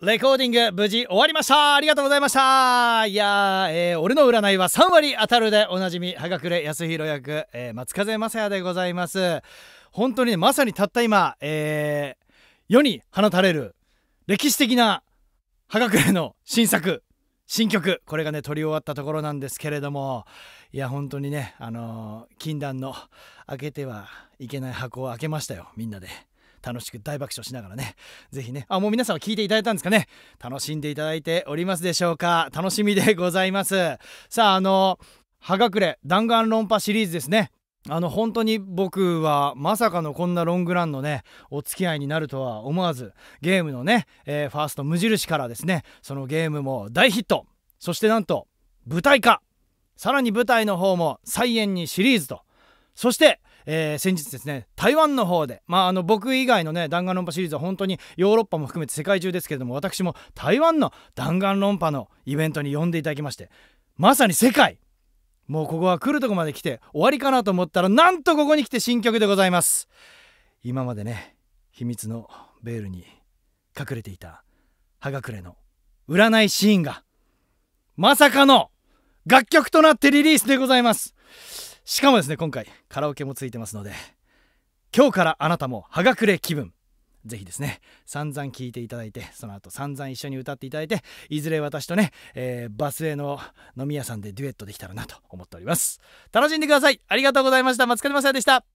レコーディング無事終わりましたありがとうございましたいやー、えー、俺の占いは3割当たるでおなじみ、はがくれ安弘役、えー、松風正也でございます。本当に、ね、まさにたった今、えー、世に放たれる歴史的なはがくれの新作、新曲、これがね、撮り終わったところなんですけれども、いや、本当にね、あのー、禁断の開けてはいけない箱を開けましたよ、みんなで。楽しく大爆笑しながらね是非ねあもう皆さんは聞いていただいたんですかね楽しんでいただいておりますでしょうか楽しみでございますさああの「葉隠れ弾丸論破」シリーズですねあの本当に僕はまさかのこんなロングランのねお付き合いになるとは思わずゲームのね、えー、ファースト無印からですねそのゲームも大ヒットそしてなんと舞台化さらに舞台の方も再演にシリーズとそしてえー、先日ですね台湾の方で、まあ、あの僕以外のね弾丸論破シリーズは本当にヨーロッパも含めて世界中ですけれども私も台湾の弾丸論破のイベントに呼んでいただきましてまさに世界もうここは来るとこまで来て終わりかなと思ったらなんとここに来て新曲でございます今までね秘密のベールに隠れていた葉隠れの占いシーンがまさかの楽曲となってリリースでございますしかもですね今回カラオケもついてますので今日からあなたも葉隠れ気分ぜひですね散々聴いていただいてその後散々一緒に歌っていただいていずれ私とね、えー、バスへの飲み屋さんでデュエットできたらなと思っております楽しんでくださいありがとうございました松倉正也でした